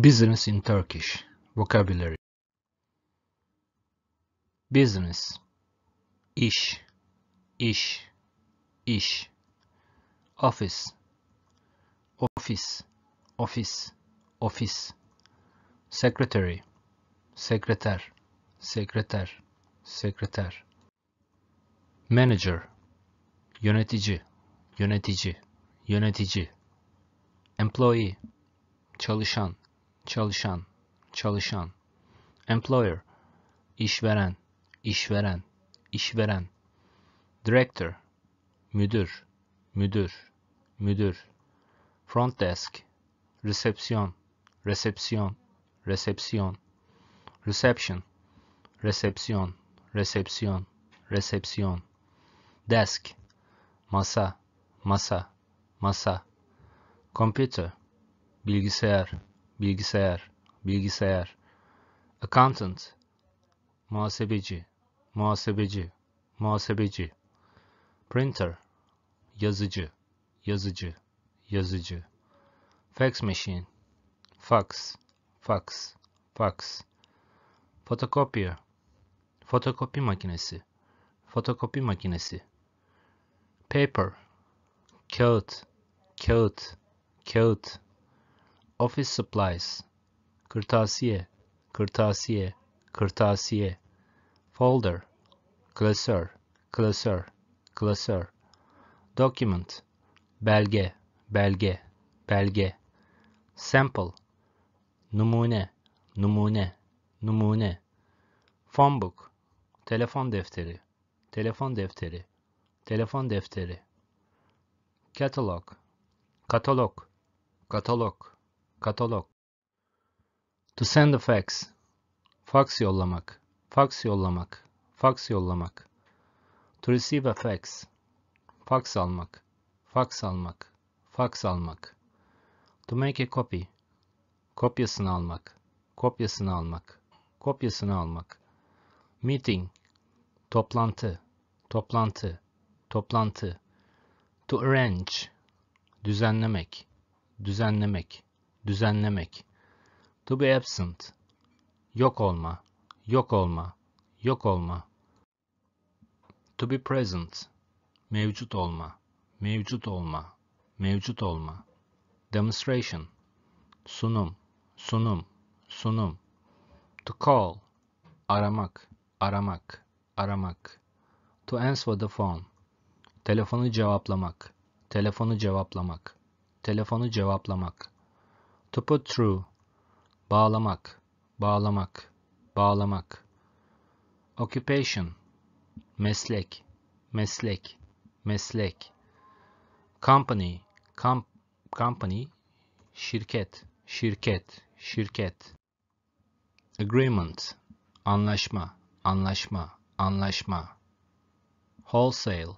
Business in Turkish Vocabulary Business İş İş İş Office Office Office Office Secretary Sekreter Sekreter Sekreter Manager Yönetici Yönetici Yönetici Employee Çalışan çalışan, çalışan. Employer, işveren, işveren, işveren. Director, müdür, müdür, müdür. Front desk, resepsiyon, resepsiyon, resepsiyon. Reception, resepsiyon, resepsiyon, resepsiyon. Desk, masa, masa, masa. Computer, bilgisayar, bilgisayar, bilgisayar. Accountant, muhasebeci, muhasebeci, muhasebeci. Printer, yazıcı, yazıcı, yazıcı. Fax machine, fax, fax, fax. Fotokopier, fotokopi makinesi, fotokopi makinesi. Paper, kağıt, kağıt, kağıt. Office supplies. Kırtasiye, kırtasiye, kırtasiye. Folder, klasör, klasör, klasör. Document, belge, belge, belge. Sample, numune, numune, numune. Phone book, telefon defteri, telefon defteri, telefon defteri. Catalog, katalog, katalog. Katalog To send a fax Fax yollamak, fax yollamak, fax yollamak. To receive a fax Fax almak, fax almak, fax almak. To make a copy Kopyasını almak, kopyasını almak, kopyasını almak. Meeting Toplantı, toplantı, toplantı. To arrange düzenlemek, düzenlemek, düzenlemek. To be absent, yok olma, yok olma, yok olma. To be present, mevcut olma, mevcut olma, mevcut olma. Demonstration, sunum, sunum, sunum. To call, aramak, aramak, aramak. To answer the phone, telefonu cevaplamak, telefonu cevaplamak, telefonu cevaplamak. To put through. Bağlamak, bağlamak, bağlamak. Occupation. Meslek, meslek, meslek. Company, com company. Şirket, şirket, şirket. Agreement. Anlaşma, anlaşma, anlaşma. Wholesale.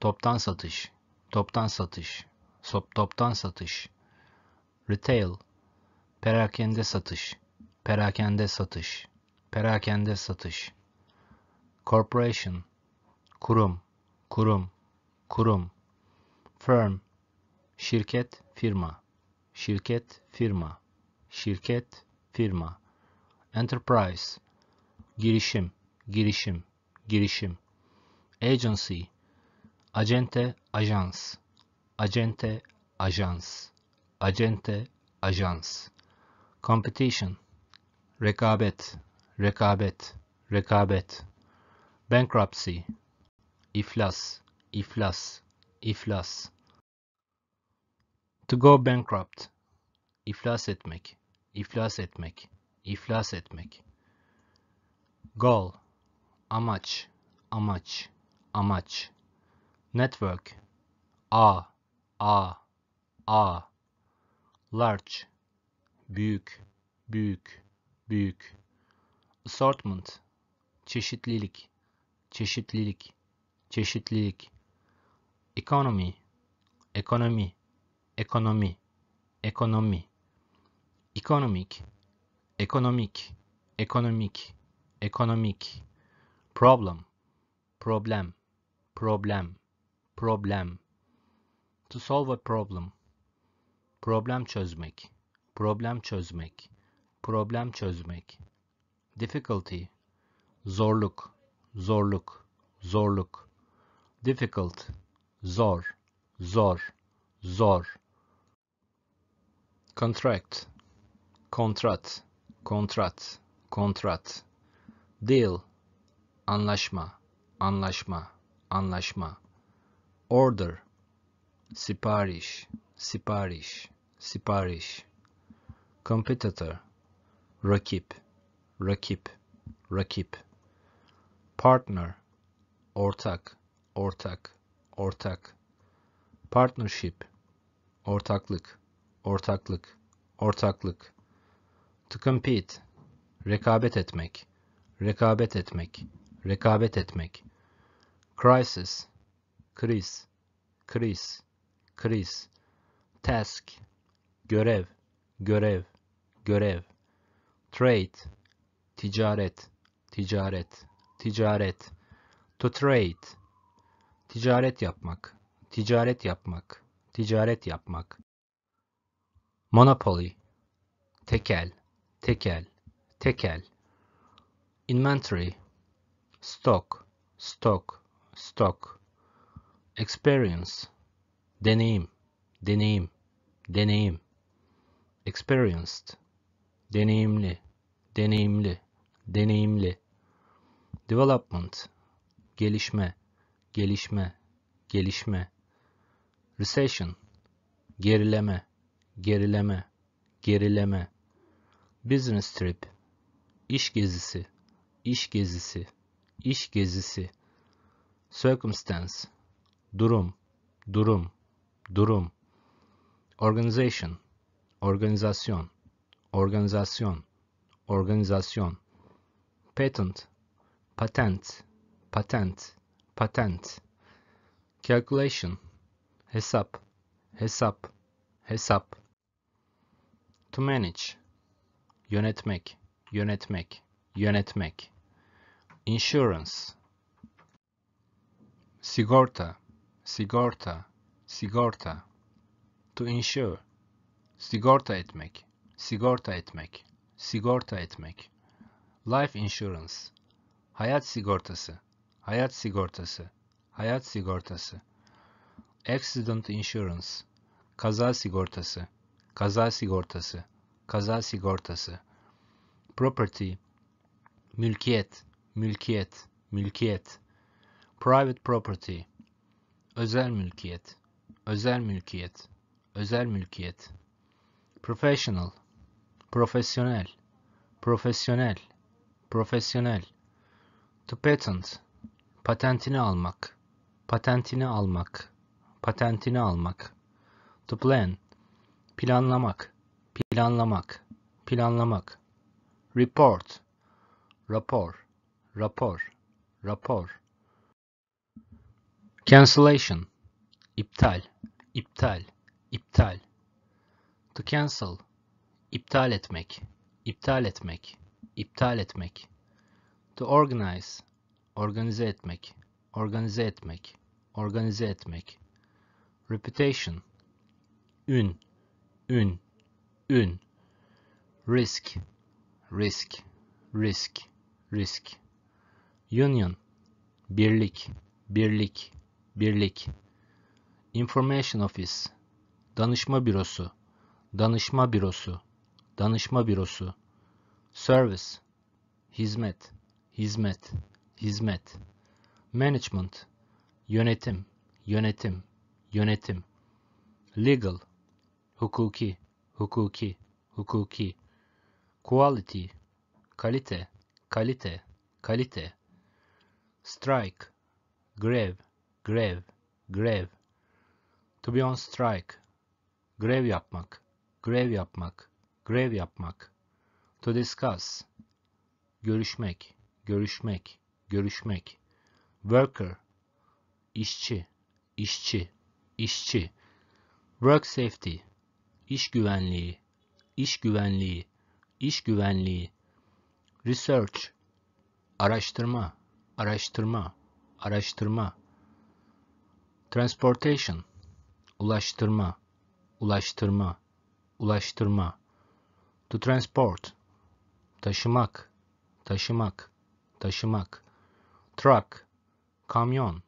Toptan satış, toptan satış, sop toptan satış. Retail Perakende satış Perakende satış Perakende satış Corporation Kurum Kurum Kurum Firm Şirket firma Şirket firma Şirket firma Enterprise Girişim Girişim Girişim Agency Acente ajans Acente ajans Agente, ajans. Competition, rekabet, rekabet, rekabet. Bankruptcy, iflas, iflas, iflas. To go bankrupt, iflas etmek, iflas etmek, iflas etmek. Goal, amaç, amaç, amaç. Network, a, a, a. large büyük büyük büyük assortment çeşitlilik çeşitlilik çeşitlilik Economy, ekonomi ekonomi ekonomi Economic, ekonomik ekonomik ekonomik problem problem problem problem to solve a problem problem çözmek, problem çözmek, problem çözmek. Difficulty, zorluk, zorluk, zorluk. Difficult, zor, zor, zor. Contract, kontrat, kontrat, kontrat. Deal, anlaşma, anlaşma, anlaşma. Order, sipariş, sipariş sipariş, competitor, rakip, rakip, rakip, partner, ortak, ortak, ortak, partnership, ortaklık, ortaklık, ortaklık, to compete, rekabet etmek, rekabet etmek, rekabet etmek, crisis, kriz, kriz, kriz, task, görev, görev, görev. Trade, ticaret, ticaret, ticaret. To trade, ticaret yapmak, ticaret yapmak, ticaret yapmak. Monopoly, tekel, tekel, tekel. Inventory, stock, stock, stock. Experience, deneyim, deneyim, deneyim experienced, deneyimli, deneyimli, deneyimli. Development, gelişme, gelişme, gelişme. Recession, gerileme, gerileme, gerileme. Business trip, iş gezisi, iş gezisi, iş gezisi. Circumstance, durum, durum, durum. Organization, organizasyon, organizasyon, organizasyon. Patent, patent, patent, patent. Calculation, hesap, hesap, hesap. To manage, yönetmek, yönetmek, yönetmek. Insurance, sigorta, sigorta, sigorta. To insure, sigorta etmek, sigorta etmek, sigorta etmek. Life insurance, hayat sigortası, hayat sigortası, hayat sigortası. Accident insurance, kaza sigortası, kaza sigortası, kaza sigortası. Property, mülkiyet, mülkiyet, mülkiyet. Private property, özel mülkiyet, özel mülkiyet, özel mülkiyet professional, profesyonel, profesyonel, profesyonel. To patent, patentini almak, patentini almak, patentini almak. To plan, planlamak, planlamak, planlamak. Report, rapor, rapor, rapor. Cancellation, iptal, iptal, iptal. To cancel. İptal etmek. İptal etmek. İptal etmek. To organize. Organize etmek. Organize etmek. Organize etmek. Reputation. Ün. Ün. Ün. Risk. Risk. Risk. Risk. Union. Birlik. Birlik. Birlik. Information Office. Danışma Bürosu danışma bürosu, danışma bürosu, service, hizmet, hizmet, hizmet, management, yönetim, yönetim, yönetim, legal, hukuki, hukuki, hukuki, quality, kalite, kalite, kalite, strike, Grev, Grev, Grev, to be on strike, grev yapmak, grev yapmak, grev yapmak. To discuss, görüşmek, görüşmek, görüşmek. Worker, işçi, işçi, işçi. Work safety, iş güvenliği, iş güvenliği, iş güvenliği. Research, araştırma, araştırma, araştırma. Transportation, ulaştırma, ulaştırma ulaştırma. To transport, taşımak, taşımak, taşımak. Truck, kamyon,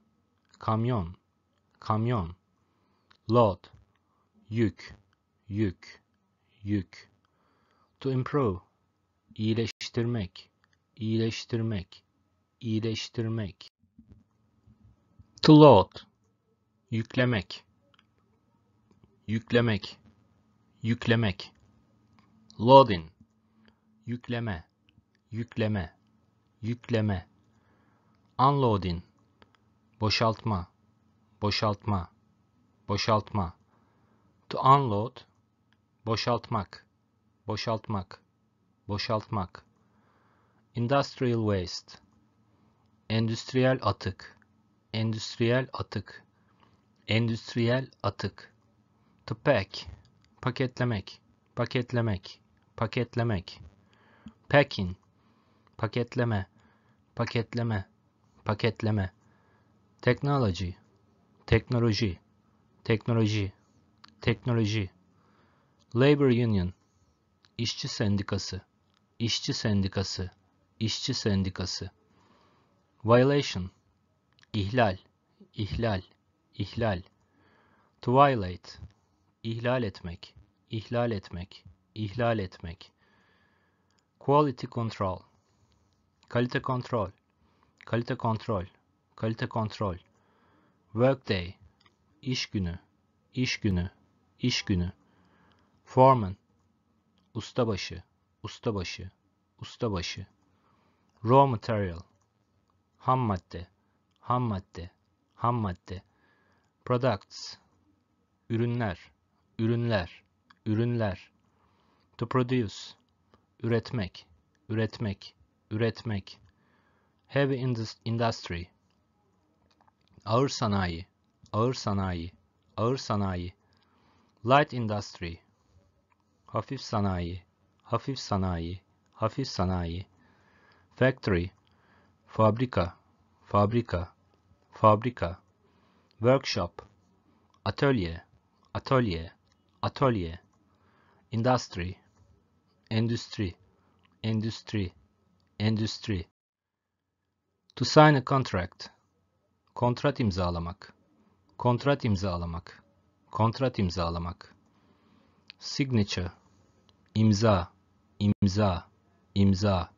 kamyon, kamyon. Load, yük, yük, yük. To improve, iyileştirmek, iyileştirmek, iyileştirmek. To load, yüklemek, yüklemek yüklemek loading yükleme yükleme yükleme unloading boşaltma boşaltma boşaltma to unload boşaltmak boşaltmak boşaltmak industrial waste endüstriyel atık endüstriyel atık endüstriyel atık to pack paketlemek, paketlemek, paketlemek. Packing, paketleme, paketleme, paketleme. Technology, teknoloji, teknoloji, teknoloji. Labor Union, işçi sendikası, işçi sendikası, işçi sendikası. Violation, ihlal, ihlal, ihlal. to violate ihlal etmek, ihlal etmek, ihlal etmek. Quality control, kalite kontrol, kalite kontrol, kalite kontrol. Workday, iş günü, iş günü, iş günü. Foreman, ustabaşı, ustabaşı, ustabaşı. Raw material, ham madde, ham madde, ham madde. Products, ürünler, ürünler, ürünler. To produce, üretmek, üretmek, üretmek. Heavy industry, ağır sanayi, ağır sanayi, ağır sanayi. Light industry, hafif sanayi, hafif sanayi, hafif sanayi. Factory, fabrika, fabrika, fabrika. Workshop, atölye, atölye, atölye, industry, industry, industry, industry. To sign a contract, kontrat imzalamak, kontrat imzalamak, kontrat imzalamak. Signature, imza, imza, imza.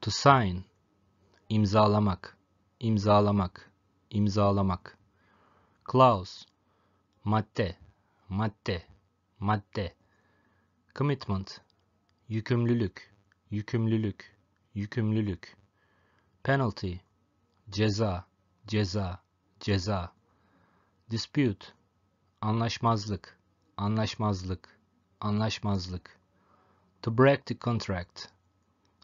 To sign, imzalamak, imzalamak, imzalamak. Clause, madde, madde, madde commitment yükümlülük yükümlülük yükümlülük penalty ceza ceza ceza dispute anlaşmazlık anlaşmazlık anlaşmazlık to break the contract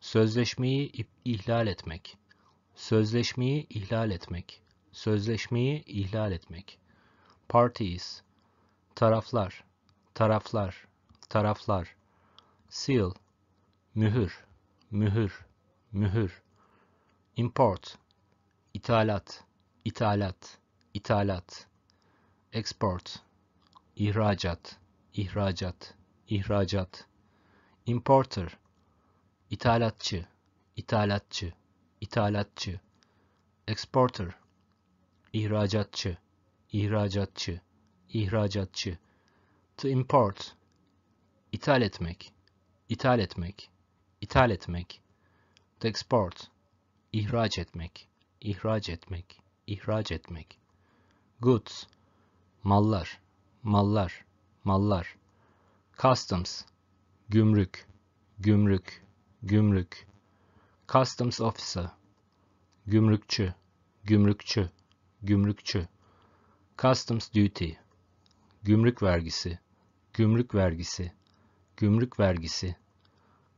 sözleşmeyi ihlal etmek sözleşmeyi ihlal etmek sözleşmeyi ihlal etmek parties taraflar taraflar, taraflar, seal, mühür, mühür, mühür, import, ithalat, ithalat, ithalat, export, ihracat, ihracat, ihracat, importer, ithalatçı, ithalatçı, ithalatçı, exporter, ihracatçı, ihracatçı, ihracatçı To import. İthal etmek. İthal etmek. İthal etmek. To export. İhraç etmek. İhraç etmek. İhraç etmek. Goods. Mallar. Mallar. Mallar. Customs. Gümrük. Gümrük. Gümrük. Customs officer. Gümrükçü. Gümrükçü. Gümrükçü. Customs duty. Gümrük vergisi gümrük vergisi, gümrük vergisi,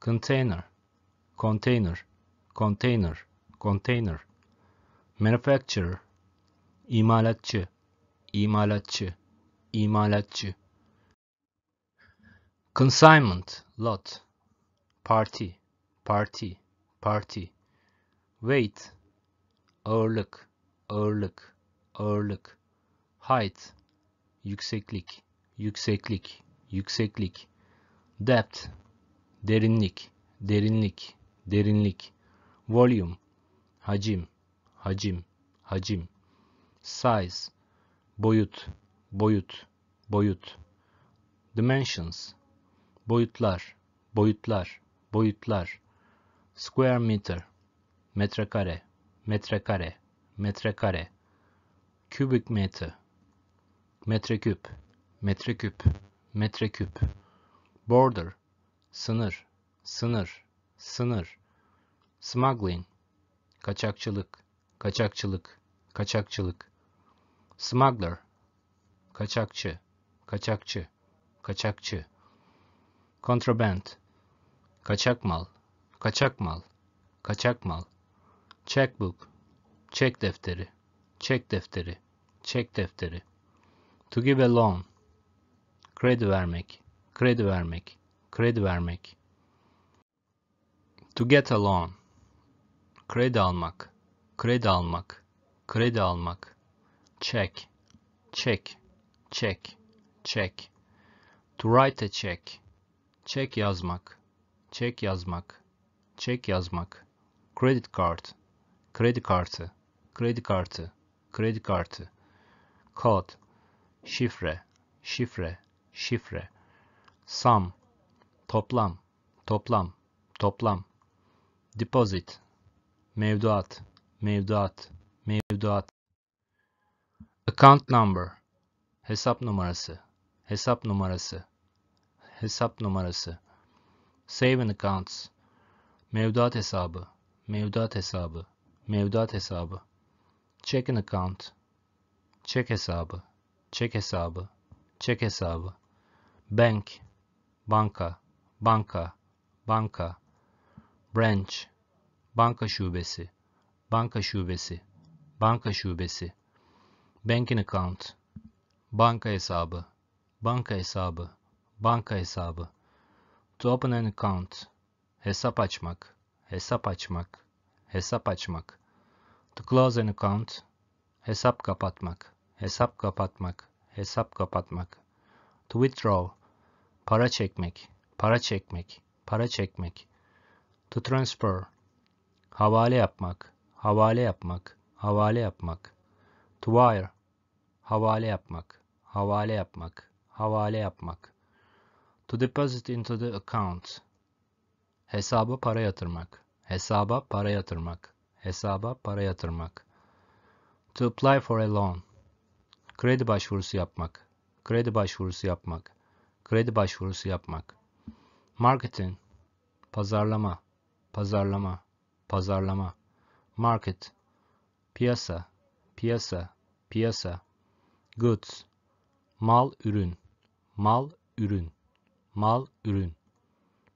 container, container, container, container, manufacturer, imalatçı, imalatçı, imalatçı, consignment, lot, party, party, party, weight, ağırlık, ağırlık, ağırlık, height, yükseklik, yükseklik, yükseklik, depth, derinlik, derinlik, derinlik, volume, hacim, hacim, hacim, size, boyut, boyut, boyut, dimensions, boyutlar, boyutlar, boyutlar, square meter, metrekare, metrekare, metrekare, cubic meter, metreküp, metreküp, metreküp. Border, sınır, sınır, sınır. Smuggling, kaçakçılık, kaçakçılık, kaçakçılık. Smuggler, kaçakçı, kaçakçı, kaçakçı. Contraband, kaçak mal, kaçak mal, kaçak mal. Checkbook, çek defteri, çek defteri, çek defteri. To give a loan, kredi vermek, kredi vermek, kredi vermek. To get a loan, kredi almak, kredi almak, kredi almak. Check, check, check, check. To write a check, check yazmak, check yazmak, check yazmak. Credit card, kredi kartı, kredi kartı, kredi kartı. Code, şifre, şifre, şifre, sum, toplam, toplam, toplam, deposit, mevduat, mevduat, mevduat, account number, hesap numarası, hesap numarası, hesap numarası, saving accounts, mevduat hesabı, mevduat hesabı, mevduat hesabı, checking account, check hesabı, check hesabı, çek hesabı, bank, banka, banka, banka, branch, banka şubesi, banka şubesi, banka şubesi, banking account, banka hesabı, banka hesabı, banka hesabı, to open an account, hesap açmak, hesap açmak, hesap açmak, to close an account, hesap kapatmak, hesap kapatmak, hesap kapatmak. To withdraw, para çekmek, para çekmek, para çekmek. To transfer, havale yapmak, havale yapmak, havale yapmak. To wire, havale yapmak, havale yapmak, havale yapmak. To deposit into the account, hesaba para yatırmak, hesaba para yatırmak, hesaba para yatırmak. To apply for a loan, Kredi başvurusu yapmak. Kredi başvurusu yapmak. Kredi başvurusu yapmak. Marketing. Pazarlama. Pazarlama. Pazarlama. Market. Piyasa. Piyasa. Piyasa. Goods. Mal ürün. Mal ürün. Mal ürün.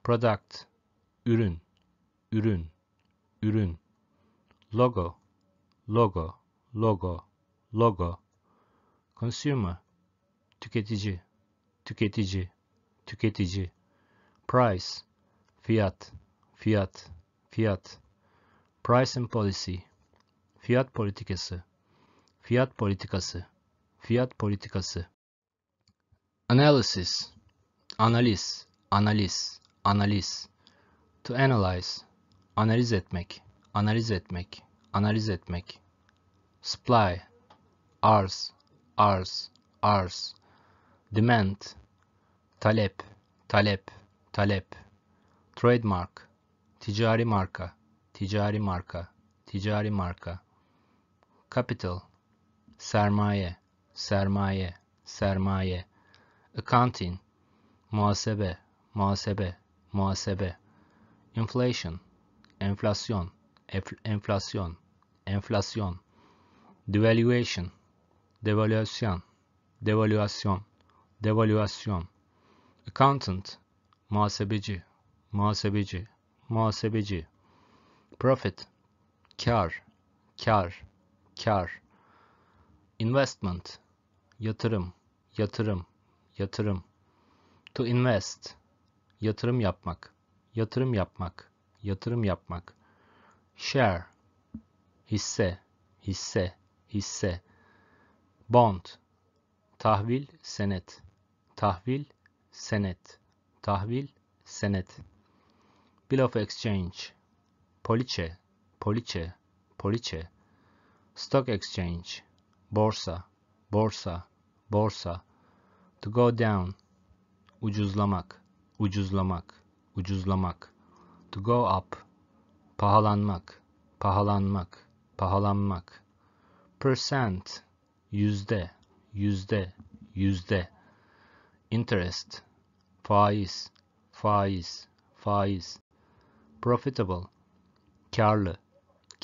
Product. Ürün. Ürün. Ürün. Logo. Logo. Logo. Logo consumer, tüketici, tüketici, tüketici, price, fiyat, fiyat, fiyat, price and policy, fiyat politikası, fiyat politikası, fiyat politikası, analysis, analiz, analiz, analiz, to analyze, analiz etmek, analiz etmek, analiz etmek, supply, arz, arz, arz. Demand, talep, talep, talep. Trademark, ticari marka, ticari marka, ticari marka. Capital, sermaye, sermaye, sermaye. Accounting, muhasebe, muhasebe, muhasebe. Inflation, enflasyon, enflasyon, enflasyon. Devaluation, devaluasyon, devaluasyon, devaluasyon, Accountant, muhasebeci, muhasebeci, muhasebeci. Profit, kar, kar, kar. Investment, yatırım, yatırım, yatırım. To invest, yatırım yapmak, yatırım yapmak, yatırım yapmak. Share, hisse, hisse, hisse. Bond Tahvil senet Tahvil senet Tahvil senet Bill of Exchange Poliçe Poliçe Poliçe Stock Exchange Borsa Borsa Borsa To go down Ucuzlamak Ucuzlamak Ucuzlamak To go up Pahalanmak Pahalanmak Pahalanmak Percent yüzde, yüzde, yüzde. Interest, faiz, faiz, faiz. Profitable, karlı,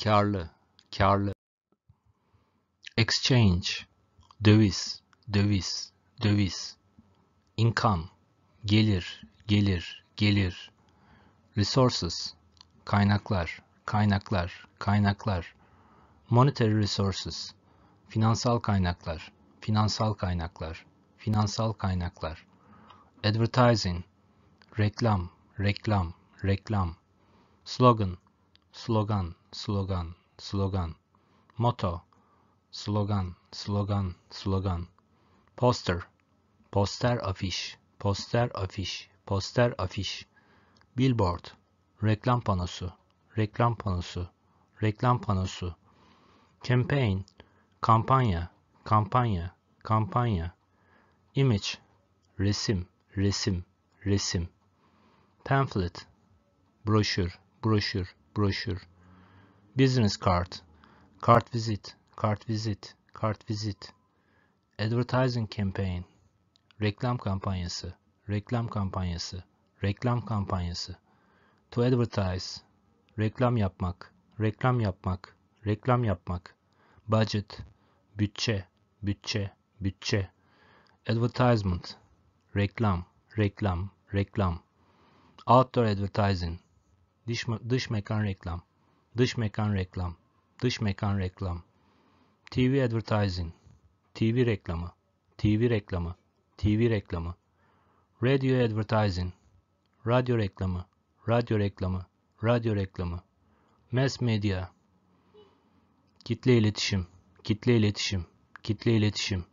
karlı, karlı. Exchange, döviz, döviz, döviz. Income, gelir, gelir, gelir. Resources, kaynaklar, kaynaklar, kaynaklar. Monetary resources, Finansal kaynaklar, finansal kaynaklar, finansal kaynaklar. Advertising, reklam, reklam, reklam. Slogan, slogan, slogan, slogan. Motto, slogan, slogan, slogan. Poster, poster afiş, poster afiş, poster afiş. Billboard, reklam panosu, reklam panosu, reklam panosu. Campaign, kampanya, kampanya, kampanya, image, resim, resim, resim, pamphlet, broşür, broşür, broşür, business card, kart vizit, kart vizit, kart vizit, advertising campaign, reklam kampanyası, reklam kampanyası, reklam kampanyası, to advertise, reklam yapmak, reklam yapmak, reklam yapmak, budget, bütçe, bütçe, bütçe, advertisement, reklam, reklam, reklam, outdoor advertising, dış, dış mekan reklam, dış mekan reklam, dış mekan reklam, TV advertising, TV reklamı, TV reklamı, TV reklamı, radio advertising, radyo reklamı, radyo reklamı, radyo reklamı, mass media, kitle iletişim, kitle iletişim, kitle iletişim.